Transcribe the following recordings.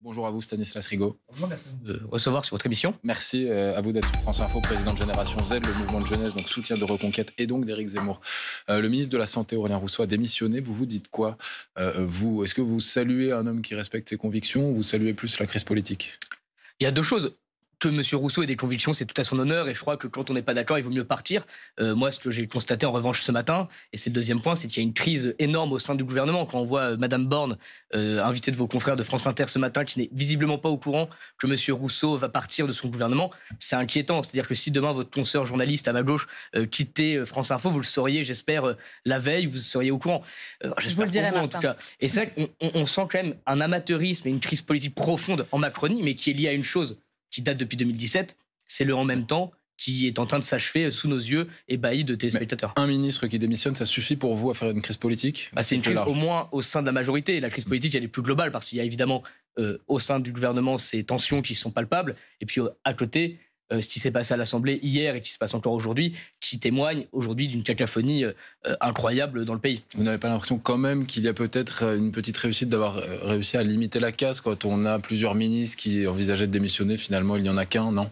Bonjour à vous, Stanislas Rigaud. Bonjour, merci de recevoir sur votre émission. Merci euh, à vous d'être sur France Info, président de Génération Z, le mouvement de jeunesse, donc soutien de Reconquête et donc d'Éric Zemmour. Euh, le ministre de la Santé, Aurélien Rousseau, a démissionné. Vous vous dites quoi euh, Vous, Est-ce que vous saluez un homme qui respecte ses convictions ou vous saluez plus la crise politique Il y a deux choses que M. Rousseau ait des convictions, c'est tout à son honneur. Et je crois que quand on n'est pas d'accord, il vaut mieux partir. Euh, moi, ce que j'ai constaté en revanche ce matin, et c'est le deuxième point, c'est qu'il y a une crise énorme au sein du gouvernement. Quand on voit euh, Mme Borne, euh, invitée de vos confrères de France Inter ce matin, qui n'est visiblement pas au courant que M. Rousseau va partir de son gouvernement, c'est inquiétant. C'est-à-dire que si demain votre consoeur journaliste à ma gauche quittait France Info, vous le sauriez, j'espère, la veille, vous seriez au courant. j'espère vous, le vous en tout cas. Et c'est vrai qu'on on sent quand même un amateurisme et une crise politique profonde en Macronie, mais qui est liée à une chose qui date depuis 2017, c'est le en même temps qui est en train de s'achever sous nos yeux, ébahi de téléspectateurs. un ministre qui démissionne, ça suffit pour vous à faire une crise politique bah, C'est une crise au moins au sein de la majorité. la crise politique, elle est plus globale parce qu'il y a évidemment euh, au sein du gouvernement ces tensions qui sont palpables. Et puis à côté, euh, ce qui s'est passé à l'Assemblée hier et qui se passe encore aujourd'hui, qui témoigne aujourd'hui d'une cacophonie euh, incroyable dans le pays. Vous n'avez pas l'impression quand même qu'il y a peut-être euh, une petite réussite d'avoir réussi à limiter la casse quand on a plusieurs ministres qui envisageaient de démissionner, finalement il n'y en a qu'un, non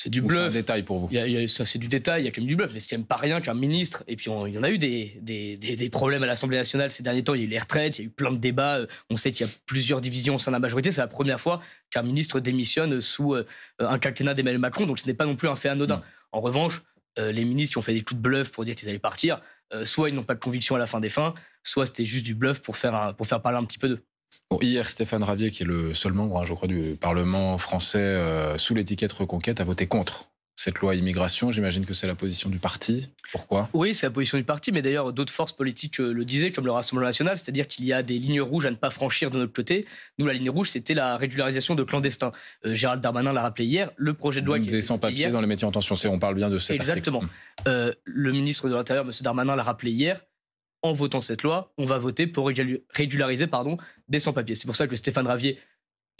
c'est du bluff. C'est détail pour vous. c'est du détail. Il y a quand même du bluff. Mais c'est quand même pas rien qu'un ministre. Et puis, il y en a eu des, problèmes à l'Assemblée nationale ces derniers temps. Il y a eu les retraites, il y a eu plein de débats. Euh, on sait qu'il y a plusieurs divisions au sein de la majorité. C'est la première fois qu'un ministre démissionne sous euh, un quinquennat d'Emmanuel Macron. Donc, ce n'est pas non plus un fait anodin. En revanche, euh, les ministres qui ont fait des coups de bluff pour dire qu'ils allaient partir, soit ils n'ont pas de conviction à la fin des fins, soit c'était juste du bluff pour faire, pour faire parler un petit peu d'eux hier, Stéphane Ravier, qui est le seul membre, hein, je crois, du Parlement français euh, sous l'étiquette Reconquête, a voté contre cette loi immigration. J'imagine que c'est la position du parti. Pourquoi Oui, c'est la position du parti, mais d'ailleurs d'autres forces politiques euh, le disaient, comme le Rassemblement national, c'est-à-dire qu'il y a des lignes rouges à ne pas franchir de notre côté. Nous, la ligne rouge, c'était la régularisation de clandestins. Euh, Gérald Darmanin l'a rappelé hier. Le projet de loi qui est sans papier dans les métiers en tension, c'est. on parle bien de ça. Exactement. Hmm. le ministre de l'Intérieur, M. Darmanin, l'a rappelé hier en votant cette loi, on va voter pour régulariser pardon, des sans-papiers. C'est pour ça que Stéphane Ravier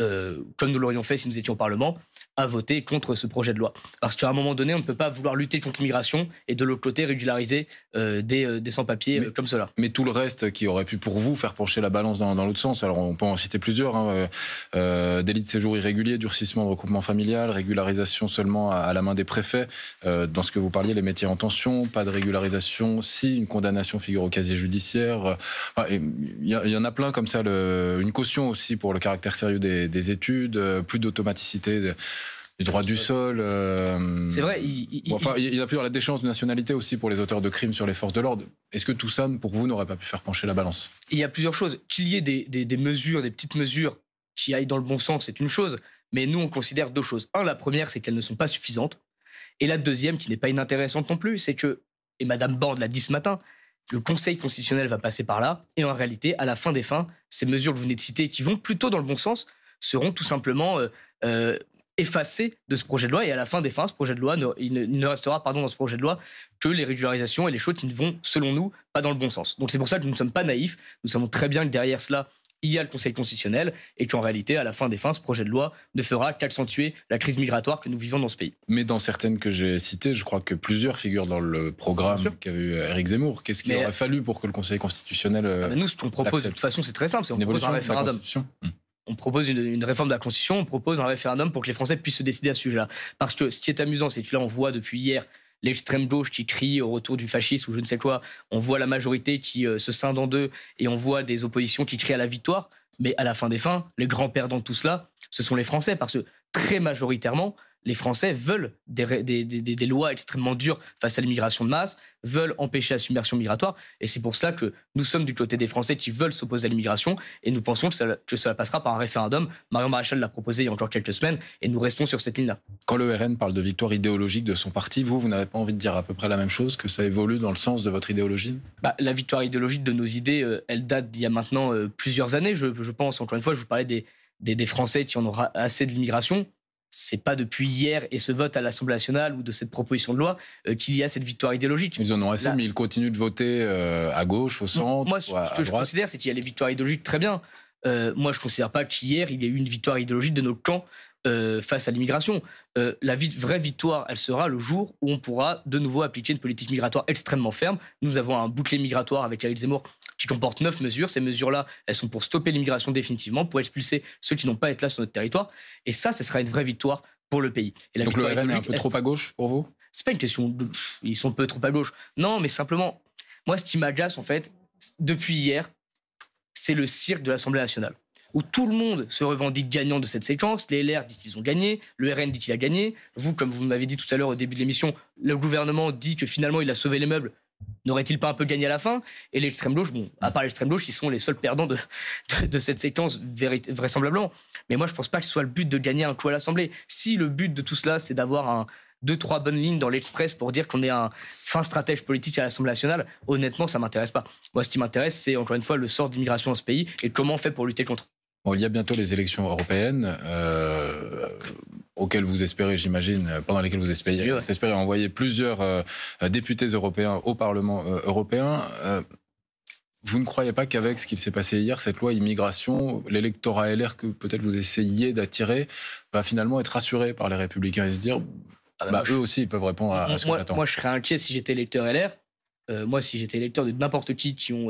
euh, comme nous l'aurions fait si nous étions au Parlement, à voter contre ce projet de loi. Parce qu'à un moment donné, on ne peut pas vouloir lutter contre l'immigration et de l'autre côté régulariser euh, euh, des, sans-papiers comme cela. Mais tout le reste qui aurait pu pour vous faire pencher la balance dans, l'autre sens, alors on peut en citer plusieurs, hein, délit de séjour irrégulier, durcissement de recoupement familial, régularisation seulement à, la main des préfets, dans ce que vous parliez, les métiers en tension, pas de régularisation, si une condamnation figure au casier judiciaire, il y, y, en a plein comme ça, le, une caution aussi pour le caractère sérieux des des, études, euh, plus d'automaticité. du droit du sol. Euh, c'est vrai. Il, il, y a plus la déchéance de nationalité aussi pour les auteurs de crimes sur les forces de l'ordre. Est-ce que tout ça, pour vous, n'aurait pas pu faire pencher la balance Il y a plusieurs choses. Qu'il y ait des, mesures, des petites mesures qui aillent dans le bon sens, c'est une chose. Mais nous, on considère deux choses. Un, la première, c'est qu'elles ne sont pas suffisantes. Et la deuxième, qui n'est pas inintéressante non plus, c'est que, et Madame Borde l'a dit ce matin, le Conseil constitutionnel va passer par là. Et en réalité, à la fin des fins, ces mesures que vous venez de citer, qui vont plutôt dans le bon sens, seront tout simplement euh, euh, effacés de ce projet de loi. Et à la fin des fins, ce projet de loi, il, ne, restera pardon, dans ce projet de loi que les régularisations et les choses qui ne vont, selon nous, pas dans le bon sens. Donc c'est pour ça que nous ne sommes pas naïfs. Nous savons très bien que derrière cela, il y a le Conseil constitutionnel et qu'en réalité, à la fin des fins, ce projet de loi ne fera qu'accentuer la crise migratoire que nous vivons dans ce pays. Mais dans certaines que j'ai citées, je crois que plusieurs figurent dans le programme qu'avait eu Eric euh, Zemmour. Qu'est-ce qu'il aurait fallu pour que le Conseil constitutionnel. Ah, nous, ce qu'on propose de toute façon, c'est très simple. c'est on propose un référendum on propose une, réforme de la Constitution, on propose un référendum pour que les Français puissent se décider à ce sujet-là. Parce que ce qui est amusant, c'est que là, on voit depuis hier l'extrême gauche qui crie au retour du fascisme ou je ne sais quoi, on voit la majorité qui euh, se scinde en deux et on voit des oppositions qui crient à la victoire, mais à la fin des fins, les grands perdants de tout cela, ce sont les Français, parce que très majoritairement, les Français veulent des, lois extrêmement dures face à l'immigration de masse, veulent empêcher la submersion migratoire. Et c'est pour cela que nous sommes du côté des Français qui veulent s'opposer à l'immigration. Et nous pensons que cela passera par un référendum. Marion Maréchal l'a proposé il y a encore quelques semaines. Et nous restons sur cette ligne-là. Quand le RN parle de victoire idéologique de son parti, vous, vous n'avez pas envie de dire à peu près la même chose, que ça évolue dans le sens de votre idéologie bah, La victoire idéologique de nos idées, euh, elle date d'il y a maintenant euh, plusieurs années, je, pense. Encore une fois, je vous parlais des, Français qui en ont assez de l'immigration c'est pas depuis hier et ce vote à l'Assemblée nationale ou de cette proposition de loi euh, qu'il y a cette victoire idéologique. Ils en ont assez, mais ils continuent de voter euh, à gauche, au centre. Moi, ce, que je considère, c'est qu'il y a les victoires idéologiques très bien. Euh, moi, je ne considère pas qu'hier il y ait eu une victoire idéologique de nos camps face à l'immigration. la vraie victoire, elle sera le jour où on pourra de nouveau appliquer une politique migratoire extrêmement ferme. Nous avons un bouclier migratoire avec Eric Zemmour qui comporte neuf mesures. Ces mesures-là, elles sont pour stopper l'immigration définitivement, pour expulser ceux qui n'ont pas été être là sur notre territoire. Et ça, ce sera une vraie victoire pour le pays. Donc le RN est un peu trop à gauche pour vous C'est pas une question de ils sont un peu trop à gauche. Non, mais simplement, moi, ce qui m'agace, en fait, depuis hier, c'est le cirque de l'Assemblée nationale où tout le monde se revendique gagnant de cette séquence. Les LR disent qu'ils ont gagné, le RN dit qu'il a gagné. Vous, comme vous m'avez dit tout à l'heure au début de l'émission, le gouvernement dit que finalement il a sauvé les meubles n'aurait-il pas un peu gagné à la fin Et l'extrême gauche, bon, à part l'extrême gauche, ils sont les seuls perdants de, cette séquence, vraisemblablement. Mais moi, je ne pense pas que ce soit le but de gagner un coup à l'Assemblée. Si le but de tout cela, c'est d'avoir deux, trois bonnes lignes dans l'Express pour dire qu'on est un fin stratège politique à l'Assemblée nationale, honnêtement, ça ne m'intéresse pas. Moi, ce qui m'intéresse, c'est encore une fois le sort d'immigration dans ce pays et comment on fait pour lutter contre. il y a bientôt les élections européennes. Euh, auxquels vous espérez, j'imagine, euh, pendant lesquels vous espérez, oui, envoyer plusieurs euh, euh, députés européens au Parlement européen. vous ne croyez pas qu'avec ce qui s'est passé hier, cette loi immigration, l'électorat LR que peut-être vous essayez d'attirer, va finalement être rassuré par les républicains et se dire, ah bah bah, eux aussi, ils peuvent répondre à, ce moi, attend. Moi, je serais inquiet si j'étais électeur LR. moi, si j'étais électeur de n'importe qui qui ont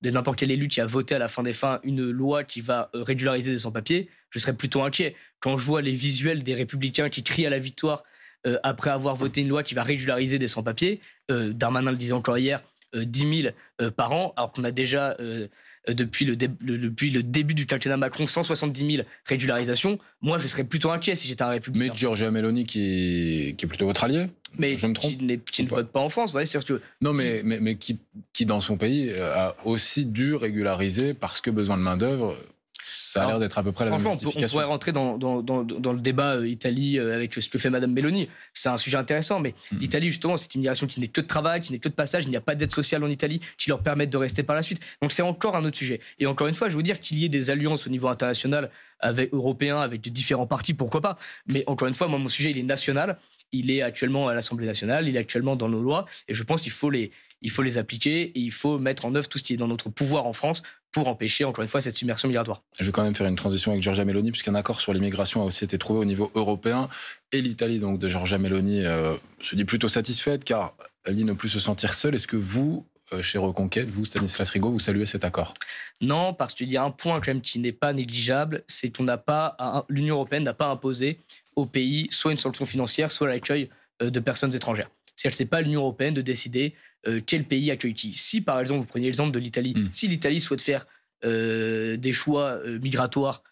de n'importe quel élu qui a voté à la fin des fins une loi qui va régulariser des sans-papiers, je serais plutôt inquiet. Quand je vois les visuels des républicains qui crient à la victoire euh, après avoir voté une loi qui va régulariser des sans-papiers, d'un euh, Darmanin le disait encore hier, 10 euh, 000 par an, alors qu'on a déjà, depuis le, depuis, le début du quinquennat Macron, 170 000 régularisations, moi je serais plutôt inquiet si j'étais un républicain. Mais Giorgia Meloni qui est, plutôt votre allié mais je me trompe. Qui, qui ne vote pas en France, que... Non, mais, mais, qui, qui, dans son pays, a aussi dû régulariser parce que besoin de main-d'œuvre ça a l'air d'être à peu près la même justification. On, pourrait rentrer dans, dans, le débat euh, Italie euh, avec ce que fait Madame Meloni. C'est un sujet intéressant, mais hmm. l'Italie, justement, c'est une migration qui n'est que de travail, qui n'est que de passage. Il n'y a pas d'aide sociale en Italie qui leur permette de rester par la suite. Donc c'est encore un autre sujet. Et encore une fois, je veux dire qu'il y ait des alliances au niveau international avec européen, avec différents partis, pourquoi pas. Mais encore une fois, moi, mon sujet, il est national. Il est actuellement à l'Assemblée nationale, il est actuellement dans nos lois, et je pense qu'il faut les, il faut les appliquer et il faut mettre en œuvre tout ce qui est dans notre pouvoir en France pour empêcher, encore une fois, cette submersion migratoire. Je vais quand même faire une transition avec Giorgia Meloni, puisqu'un accord sur l'immigration a aussi été trouvé au niveau européen. Et l'Italie, donc, de Giorgia Meloni, euh, se dit plutôt satisfaite, car elle dit ne plus se sentir seule. Est-ce que vous, euh, chez Reconquête, vous, Stanislas Rigaud, vous saluez cet accord Non, parce qu'il y a un point quand même qui n'est pas négligeable, c'est qu'on n'a pas, l'Union européenne n'a pas imposé au pays soit une solution financière, soit l'accueil euh, de personnes étrangères. C'est-à-dire que ce n'est pas l'Union européenne de décider euh, quel pays accueille qui. Si par exemple, vous prenez l'exemple de l'Italie, hmm. si l'Italie souhaite faire euh, des choix euh, migratoires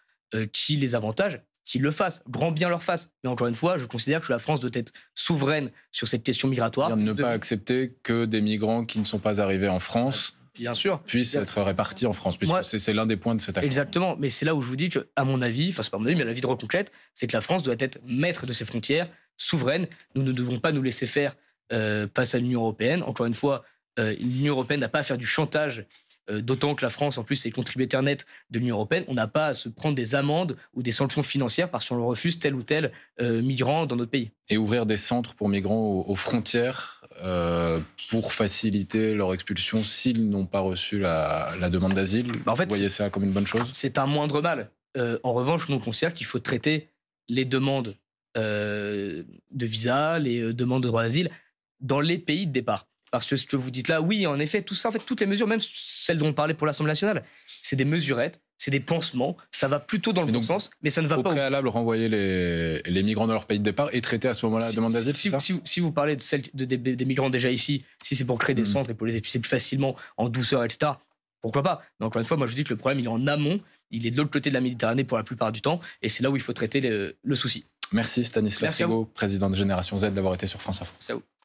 qui les avantagent, qu'ils le fassent, grand bien leur fasse. Mais encore une fois, je considère que la France doit être souveraine sur cette question migratoire. Ne pas accepter que des migrants qui ne sont pas arrivés en France bien sûr. puissent être répartis en France, puisque c'est l'un des points de cet accord. Exactement, mais c'est là où je vous dis que, à mon avis, enfin c'est pas mon avis, mais à l'avis de Reconquête, c'est que la France doit être maître de ses frontières, souveraine. Nous ne devons pas nous laisser faire face euh, à l'Union européenne. Encore une fois, euh, l'Union européenne n'a pas à faire du chantage, euh, d'autant que la France, en plus, est contributeur net de l'Union européenne. On n'a pas à se prendre des amendes ou des sanctions financières parce qu'on refuse tel ou tel migrant dans notre pays. Et ouvrir des centres pour migrants aux, frontières pour faciliter leur expulsion s'ils n'ont pas reçu la, demande d'asile, bah, vous voyez ça comme une bonne chose C'est un moindre mal. en revanche, nous considère qu'il faut traiter les demandes de visa, les demandes de droit d'asile dans les pays de départ. Parce que ce que vous dites là, oui, en effet, tout ça, en fait, toutes les mesures, même celles dont on parlait pour l'Assemblée nationale, c'est des mesurettes, c'est des pansements, ça va plutôt dans le bon sens, mais ça ne va pas. Au préalable, renvoyer les, les, migrants dans leur pays de départ et traiter à ce moment-là la demande d'asile. Si, vous parlez de des migrants déjà ici, si c'est pour créer des hmm. centres et pour les épuiser plus facilement, en douceur, etc., pourquoi pas Mais encore une fois, moi je dis que le problème, il est en amont, il est de l'autre côté de la Méditerranée pour la plupart du temps, et c'est là où il faut traiter le, souci. Merci Stanislas Sego, président de Génération Z, d'avoir été sur France Info.